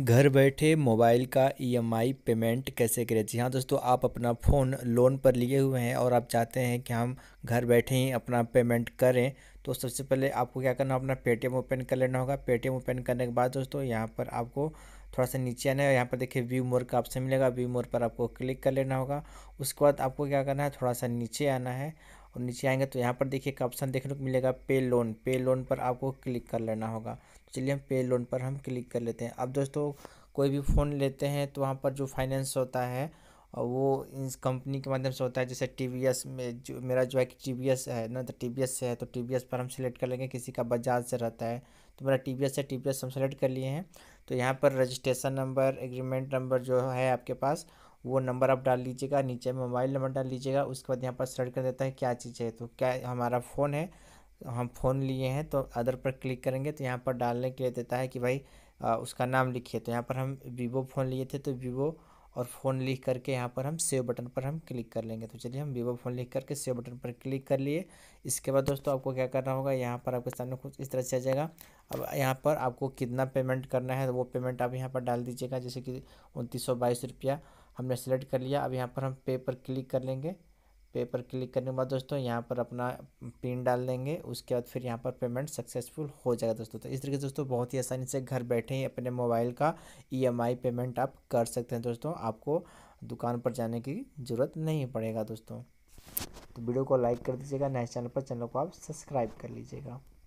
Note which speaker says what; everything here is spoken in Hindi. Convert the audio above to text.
Speaker 1: घर बैठे मोबाइल का ईएमआई e पेमेंट कैसे करें जी हाँ दोस्तों आप अपना फ़ोन लोन पर लिए हुए हैं और आप चाहते हैं कि हम घर बैठे ही अपना पेमेंट करें तो सबसे पहले आपको क्या करना अपना पेटीएम ओपन कर लेना होगा पेटीएम ओपन करने के बाद दोस्तों यहाँ पर आपको थोड़ा सा नीचे आना है यहाँ पर देखिए व्यू मोर का ऑप्शन मिलेगा व्यू मोर पर आपको क्लिक कर लेना होगा उसके बाद आपको क्या करना है थोड़ा सा नीचे आना है और नीचे आएंगे तो यहाँ पर देखिए एक ऑप्शन देखने को मिलेगा पे लोन पे लोन पर आपको क्लिक कर लेना होगा तो चलिए हम पे लोन पर हम क्लिक कर लेते हैं अब दोस्तों कोई भी फ़ोन लेते हैं तो वहाँ पर जो फाइनेंस होता है और वो इस कंपनी के माध्यम से होता है जैसे टी वी एस में जो मेरा जो है कि टी वी एस है ना तो टी वी एस से है तो टी वी एस पर हम सेलेक्ट कर लेंगे किसी का बजाज से रहता है तो मेरा टी वी एस से टी वी एस हम सेलेक्ट कर लिए हैं तो यहाँ पर रजिस्ट्रेशन नंबर एग्रीमेंट नंबर जो है आपके पास वो नंबर आप डाल लीजिएगा नीचे में मोबाइल नंबर डाल लीजिएगा उसके बाद यहाँ पर सर्च कर देता है क्या चीज़ है तो क्या हमारा फ़ोन है हम फ़ोन लिए हैं तो अदर पर क्लिक करेंगे तो यहाँ पर डालने के लिए देता है कि भाई आ, उसका नाम लिखिए तो यहाँ पर हम वीवो फ़ोन लिए थे तो वीवो और फ़ोन लिख करके यहाँ पर हम सेव बटन पर हम क्लिक कर लेंगे तो चलिए हम वीवो फ़ोन लिख करके सेव बटन पर क्लिक कर लिए इसके बाद दोस्तों आपको क्या करना होगा यहाँ पर आपके सामने कुछ इस तरह से आ जाएगा अब यहाँ पर आपको कितना पेमेंट करना है तो वो पेमेंट आप यहाँ पर डाल दीजिएगा जैसे कि उनतीस सौ बाईस रुपया हमने सेलेक्ट कर लिया अब यहाँ पर हम पे पर क्लिक कर लेंगे पे पर क्लिक करने के बाद दोस्तों यहाँ पर अपना पिन डाल देंगे उसके बाद फिर यहाँ पर पेमेंट सक्सेसफुल हो जाएगा दोस्तों तो इस तरीके से दोस्तों बहुत ही आसानी से घर बैठे ही अपने मोबाइल का ईएमआई e पेमेंट आप कर सकते हैं दोस्तों आपको दुकान पर जाने की ज़रूरत नहीं पड़ेगा दोस्तों तो वीडियो को लाइक कर दीजिएगा नए चैनल पर चैनल को आप सब्सक्राइब कर लीजिएगा